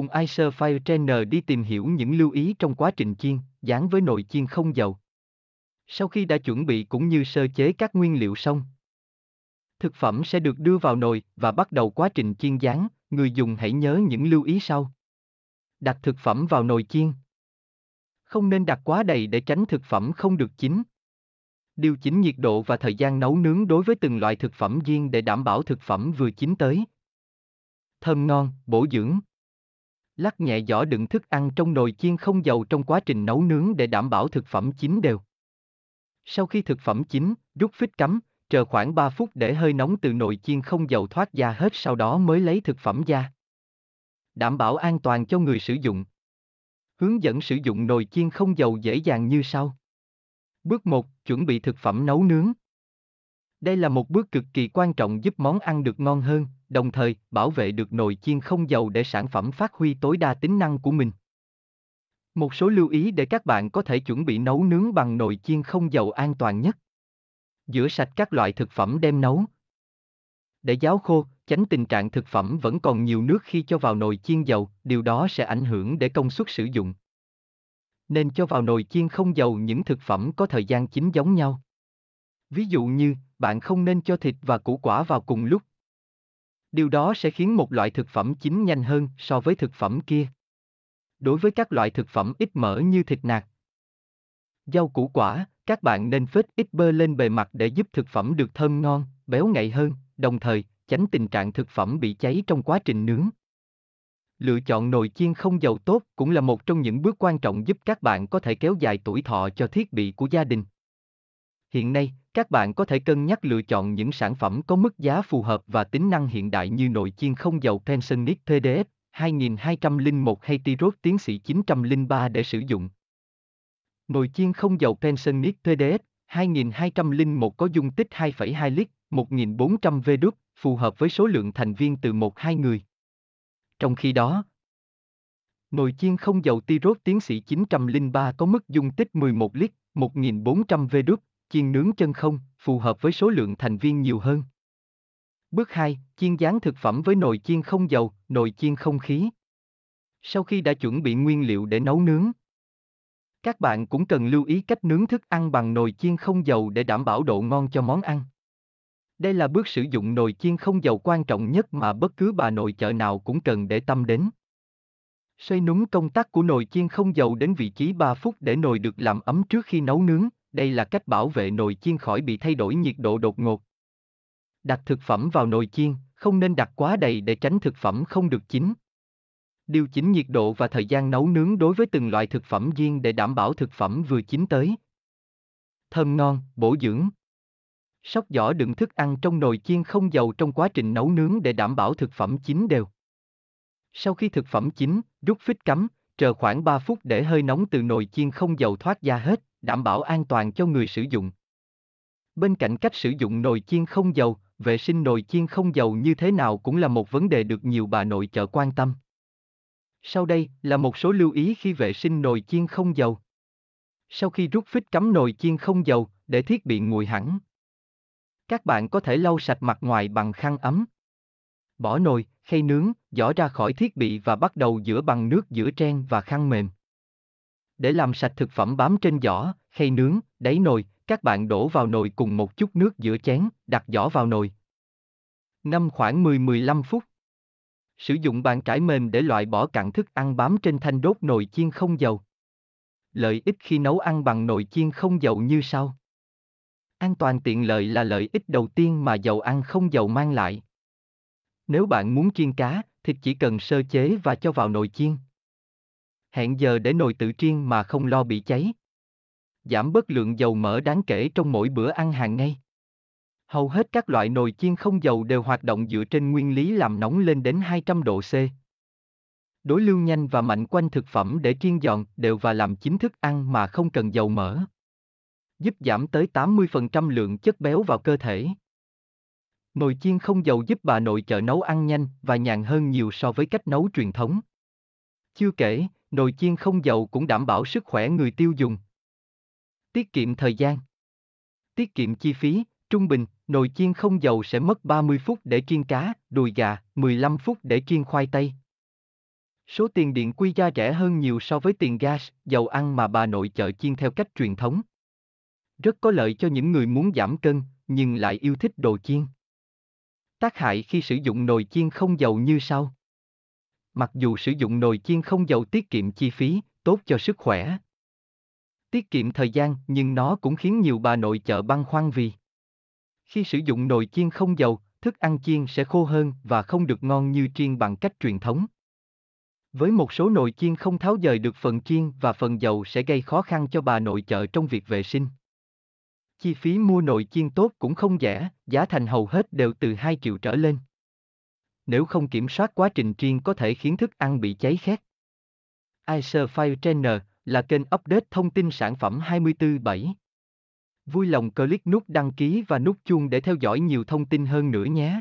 Cùng Acer Fire Trainer đi tìm hiểu những lưu ý trong quá trình chiên, dán với nồi chiên không dầu. Sau khi đã chuẩn bị cũng như sơ chế các nguyên liệu xong, thực phẩm sẽ được đưa vào nồi và bắt đầu quá trình chiên dán, người dùng hãy nhớ những lưu ý sau. Đặt thực phẩm vào nồi chiên. Không nên đặt quá đầy để tránh thực phẩm không được chín. Điều chỉnh nhiệt độ và thời gian nấu nướng đối với từng loại thực phẩm riêng để đảm bảo thực phẩm vừa chín tới. Thơm ngon, bổ dưỡng lắc nhẹ giỏ đựng thức ăn trong nồi chiên không dầu trong quá trình nấu nướng để đảm bảo thực phẩm chín đều. Sau khi thực phẩm chín, rút phích cắm, chờ khoảng 3 phút để hơi nóng từ nồi chiên không dầu thoát ra hết sau đó mới lấy thực phẩm ra. Đảm bảo an toàn cho người sử dụng. Hướng dẫn sử dụng nồi chiên không dầu dễ dàng như sau. Bước 1. Chuẩn bị thực phẩm nấu nướng. Đây là một bước cực kỳ quan trọng giúp món ăn được ngon hơn, đồng thời bảo vệ được nồi chiên không dầu để sản phẩm phát huy tối đa tính năng của mình. Một số lưu ý để các bạn có thể chuẩn bị nấu nướng bằng nồi chiên không dầu an toàn nhất. Rửa sạch các loại thực phẩm đem nấu. Để ráo khô, tránh tình trạng thực phẩm vẫn còn nhiều nước khi cho vào nồi chiên dầu, điều đó sẽ ảnh hưởng để công suất sử dụng. Nên cho vào nồi chiên không dầu những thực phẩm có thời gian chín giống nhau. Ví dụ như, bạn không nên cho thịt và củ quả vào cùng lúc điều đó sẽ khiến một loại thực phẩm chín nhanh hơn so với thực phẩm kia. Đối với các loại thực phẩm ít mỡ như thịt nạc, rau củ quả, các bạn nên phết ít bơ lên bề mặt để giúp thực phẩm được thơm ngon, béo ngậy hơn, đồng thời tránh tình trạng thực phẩm bị cháy trong quá trình nướng. Lựa chọn nồi chiên không dầu tốt cũng là một trong những bước quan trọng giúp các bạn có thể kéo dài tuổi thọ cho thiết bị của gia đình. Hiện nay, các bạn có thể cân nhắc lựa chọn những sản phẩm có mức giá phù hợp và tính năng hiện đại như nội chiên không dầu Panasonic TDS 2201 hay Tirox tiến sĩ 903 để sử dụng. Nồi chiên không dầu Panasonic TDS 2201 có dung tích 2,2 lít, 1400 V đúc, phù hợp với số lượng thành viên từ 1-2 người. Trong khi đó, nồi chiên không dầu Tirox tiến sĩ 903 có mức dung tích 11 lít, 1400 V đúc, chiên nướng chân không, phù hợp với số lượng thành viên nhiều hơn. Bước 2, chiên dán thực phẩm với nồi chiên không dầu, nồi chiên không khí. Sau khi đã chuẩn bị nguyên liệu để nấu nướng, các bạn cũng cần lưu ý cách nướng thức ăn bằng nồi chiên không dầu để đảm bảo độ ngon cho món ăn. Đây là bước sử dụng nồi chiên không dầu quan trọng nhất mà bất cứ bà nội chợ nào cũng cần để tâm đến. Xoay núm công tắc của nồi chiên không dầu đến vị trí 3 phút để nồi được làm ấm trước khi nấu nướng, đây là cách bảo vệ nồi chiên khỏi bị thay đổi nhiệt độ đột ngột. Đặt thực phẩm vào nồi chiên, không nên đặt quá đầy để tránh thực phẩm không được chín. Điều chỉnh nhiệt độ và thời gian nấu nướng đối với từng loại thực phẩm riêng để đảm bảo thực phẩm vừa chín tới. Thơm ngon, bổ dưỡng. Sóc giỏ đựng thức ăn trong nồi chiên không dầu trong quá trình nấu nướng để đảm bảo thực phẩm chín đều. Sau khi thực phẩm chín, rút phích cắm, chờ khoảng 3 phút để hơi nóng từ nồi chiên không dầu thoát ra hết đảm bảo an toàn cho người sử dụng. Bên cạnh cách sử dụng nồi chiên không dầu, vệ sinh nồi chiên không dầu như thế nào cũng là một vấn đề được nhiều bà nội trợ quan tâm. Sau đây là một số lưu ý khi vệ sinh nồi chiên không dầu. Sau khi rút phích cắm nồi chiên không dầu, để thiết bị nguội hẳn. Các bạn có thể lau sạch mặt ngoài bằng khăn ấm. Bỏ nồi, khay nướng, giỏ ra khỏi thiết bị và bắt đầu rửa bằng nước giữa tren và khăn mềm để làm sạch thực phẩm bám trên giỏ, khay nướng, đáy nồi, các bạn đổ vào nồi cùng một chút nước giữa chén, đặt giỏ vào nồi. Ngâm khoảng 10-15 phút. Sử dụng bàn trải mềm để loại bỏ cặn thức ăn bám trên thanh đốt nồi chiên không dầu. Lợi ích khi nấu ăn bằng nồi chiên không dầu như sau. An toàn tiện lợi là lợi ích đầu tiên mà dầu ăn không dầu mang lại. Nếu bạn muốn chiên cá, thịt chỉ cần sơ chế và cho vào nồi chiên hẹn giờ để nồi tự chiên mà không lo bị cháy. Giảm bớt lượng dầu mỡ đáng kể trong mỗi bữa ăn hàng ngày. Hầu hết các loại nồi chiên không dầu đều hoạt động dựa trên nguyên lý làm nóng lên đến 200 độ C. Đối lưu nhanh và mạnh quanh thực phẩm để chiên giòn đều và làm chính thức ăn mà không cần dầu mỡ. Giúp giảm tới 80% lượng chất béo vào cơ thể. Nồi chiên không dầu giúp bà nội trợ nấu ăn nhanh và nhàn hơn nhiều so với cách nấu truyền thống. Chưa kể, nồi chiên không dầu cũng đảm bảo sức khỏe người tiêu dùng. Tiết kiệm thời gian Tiết kiệm chi phí, trung bình, nồi chiên không dầu sẽ mất 30 phút để chiên cá, đùi gà, 15 phút để chiên khoai tây. Số tiền điện quy ra rẻ hơn nhiều so với tiền gas, dầu ăn mà bà nội chợ chiên theo cách truyền thống. Rất có lợi cho những người muốn giảm cân, nhưng lại yêu thích đồ chiên. Tác hại khi sử dụng nồi chiên không dầu như sau. Mặc dù sử dụng nồi chiên không dầu tiết kiệm chi phí, tốt cho sức khỏe. Tiết kiệm thời gian nhưng nó cũng khiến nhiều bà nội chợ băn khoăn vì khi sử dụng nồi chiên không dầu, thức ăn chiên sẽ khô hơn và không được ngon như chiên bằng cách truyền thống. Với một số nồi chiên không tháo rời được phần chiên và phần dầu sẽ gây khó khăn cho bà nội chợ trong việc vệ sinh. Chi phí mua nồi chiên tốt cũng không rẻ, giá thành hầu hết đều từ 2 triệu trở lên nếu không kiểm soát quá trình chiên có thể khiến thức ăn bị cháy khét. Acer Fire Trainer là kênh update thông tin sản phẩm 24/7. Vui lòng click nút đăng ký và nút chuông để theo dõi nhiều thông tin hơn nữa nhé.